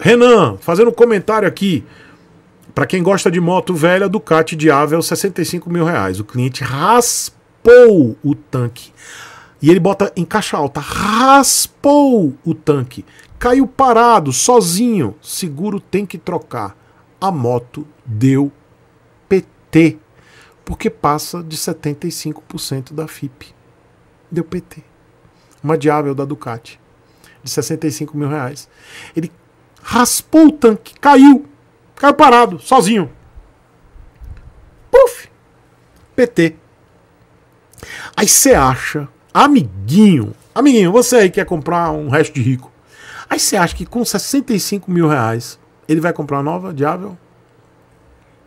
Renan, fazendo um comentário aqui. Para quem gosta de moto velha, Ducati Diável, 65 mil reais. O cliente raspou o tanque. E ele bota em caixa alta. Raspou o tanque. Caiu parado, sozinho. Seguro tem que trocar. A moto deu PT. Porque passa de 75% da FIP. Deu PT. Uma Diável da Ducati. De 65 mil reais. Ele raspou o tanque, caiu, caiu parado, sozinho. Puf! PT. Aí você acha, amiguinho, amiguinho, você aí quer comprar um resto de rico. Aí você acha que com 65 mil reais ele vai comprar uma nova Diável?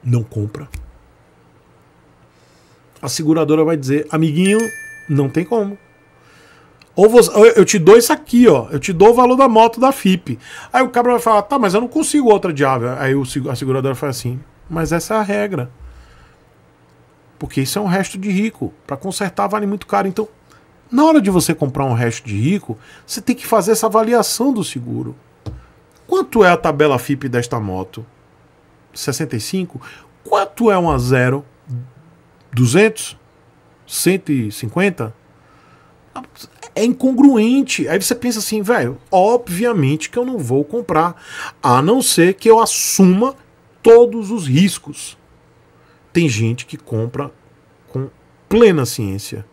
Não compra. A seguradora vai dizer, amiguinho, não tem como. Ou, você, eu te dou isso aqui, ó. Eu te dou o valor da moto da FIP. Aí o cabra vai falar, tá, mas eu não consigo outra diável. Aí o, a seguradora fala assim, mas essa é a regra. Porque isso é um resto de rico. Para consertar vale muito caro. Então, na hora de você comprar um resto de rico, você tem que fazer essa avaliação do seguro. Quanto é a tabela FIP desta moto? 65? Quanto é um zero? 200? 150? é incongruente. Aí você pensa assim, velho, obviamente que eu não vou comprar, a não ser que eu assuma todos os riscos. Tem gente que compra com plena ciência.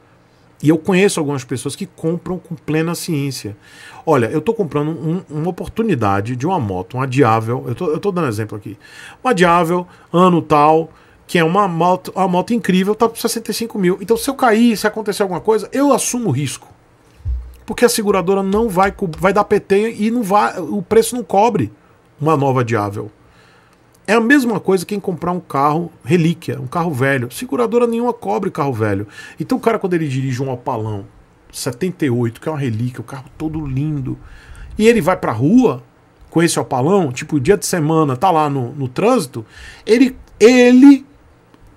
E eu conheço algumas pessoas que compram com plena ciência. Olha, eu estou comprando um, uma oportunidade de uma moto, um adiável. Eu estou dando exemplo aqui. Uma adiável ano tal, que é uma moto, uma moto incrível, tá por 65 mil. Então, se eu cair, se acontecer alguma coisa, eu assumo o risco porque a seguradora não vai, vai dar PT e não vai, o preço não cobre uma nova diável. É a mesma coisa quem comprar um carro relíquia, um carro velho. Seguradora nenhuma cobre carro velho. Então o cara, quando ele dirige um Opalão 78, que é uma relíquia, o um carro todo lindo, e ele vai pra rua com esse Opalão, tipo dia de semana, tá lá no, no trânsito, ele, ele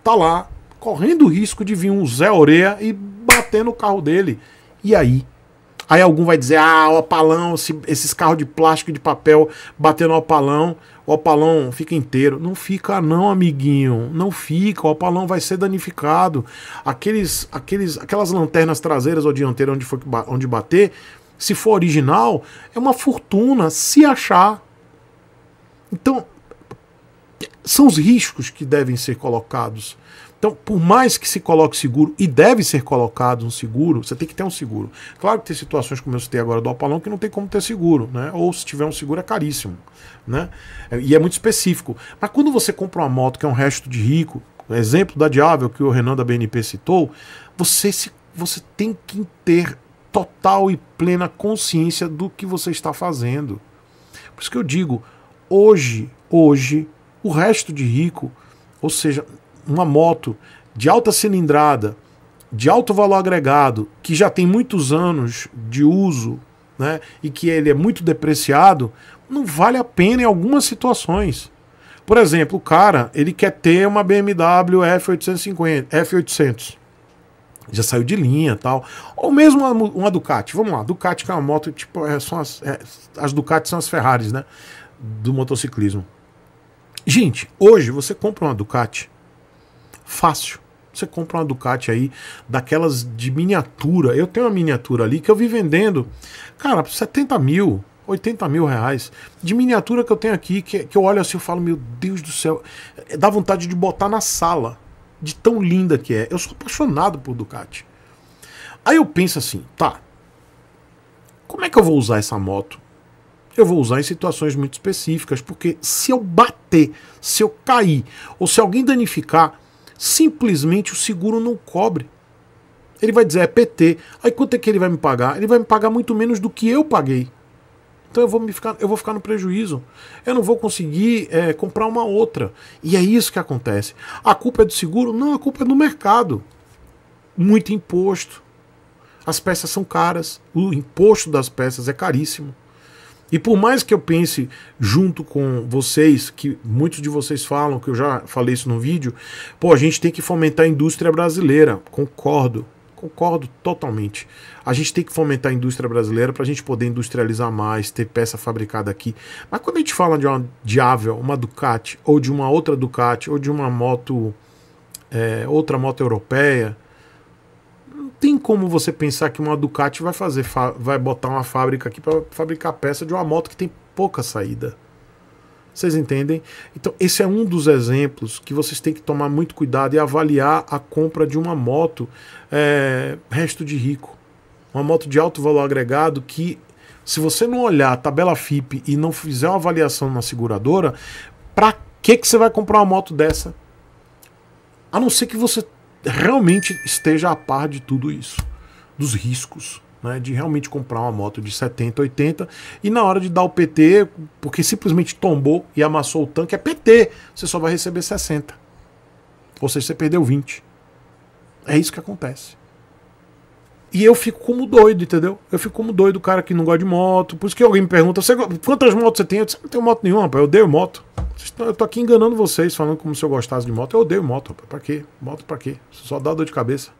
tá lá correndo o risco de vir um Zé Oreia e bater no carro dele. E aí Aí algum vai dizer: ah, o opalão, esses carros de plástico e de papel bater no opalão, o opalão fica inteiro. Não fica, não, amiguinho. Não fica, o opalão vai ser danificado. Aqueles, aqueles, aquelas lanternas traseiras ou dianteiras onde, foi, onde bater, se for original, é uma fortuna se achar. Então, são os riscos que devem ser colocados. Então, por mais que se coloque seguro, e deve ser colocado um seguro, você tem que ter um seguro. Claro que tem situações como eu citei agora do Apalão que não tem como ter seguro, né? Ou se tiver um seguro é caríssimo, né? É, e é muito específico. Mas quando você compra uma moto que é um resto de rico, exemplo da Diável que o Renan da BNP citou, você, se, você tem que ter total e plena consciência do que você está fazendo. Por isso que eu digo, hoje, hoje, o resto de rico, ou seja, uma moto de alta cilindrada, de alto valor agregado, que já tem muitos anos de uso, né, e que ele é muito depreciado, não vale a pena em algumas situações. Por exemplo, o cara, ele quer ter uma BMW F850, F800. Já saiu de linha tal. Ou mesmo uma, uma Ducati. Vamos lá, Ducati que é uma moto, tipo, é, são as, é, as Ducati são as Ferraris, né? Do motociclismo. Gente, hoje você compra uma Ducati Fácil. Você compra uma Ducati aí, daquelas de miniatura. Eu tenho uma miniatura ali que eu vi vendendo, cara, por 70 mil, 80 mil reais. De miniatura que eu tenho aqui, que, que eu olho assim e falo, meu Deus do céu. É, dá vontade de botar na sala, de tão linda que é. Eu sou apaixonado por Ducati. Aí eu penso assim, tá. Como é que eu vou usar essa moto? Eu vou usar em situações muito específicas, porque se eu bater, se eu cair, ou se alguém danificar, simplesmente o seguro não cobre. Ele vai dizer, é PT, aí quanto é que ele vai me pagar? Ele vai me pagar muito menos do que eu paguei. Então eu vou, me ficar, eu vou ficar no prejuízo. Eu não vou conseguir é, comprar uma outra. E é isso que acontece. A culpa é do seguro? Não, a culpa é do mercado. Muito imposto. As peças são caras. O imposto das peças é caríssimo. E por mais que eu pense junto com vocês, que muitos de vocês falam, que eu já falei isso no vídeo, pô, a gente tem que fomentar a indústria brasileira. Concordo, concordo totalmente. A gente tem que fomentar a indústria brasileira para a gente poder industrializar mais, ter peça fabricada aqui. Mas quando a gente fala de uma Diavel, uma Ducati, ou de uma outra Ducati, ou de uma moto, é, outra moto europeia, tem como você pensar que uma Ducati vai fazer, vai botar uma fábrica aqui para fabricar peça de uma moto que tem pouca saída. Vocês entendem? Então, esse é um dos exemplos que vocês têm que tomar muito cuidado e avaliar a compra de uma moto é, resto de rico. Uma moto de alto valor agregado que, se você não olhar a tabela FIP e não fizer uma avaliação na seguradora, para que, que você vai comprar uma moto dessa? A não ser que você realmente esteja a par de tudo isso, dos riscos, né, de realmente comprar uma moto de 70, 80 e na hora de dar o PT, porque simplesmente tombou e amassou o tanque, é PT, você só vai receber 60. Ou seja, você perdeu 20. É isso que acontece. E eu fico como doido, entendeu? Eu fico como doido, cara que não gosta de moto. Por isso que alguém me pergunta: quantas motos você tem? Eu disse: não tenho moto nenhuma, pai, eu odeio moto. Eu tô aqui enganando vocês, falando como se eu gostasse de moto. Eu odeio moto. Pra quê? Moto pra quê? Só dá dor de cabeça.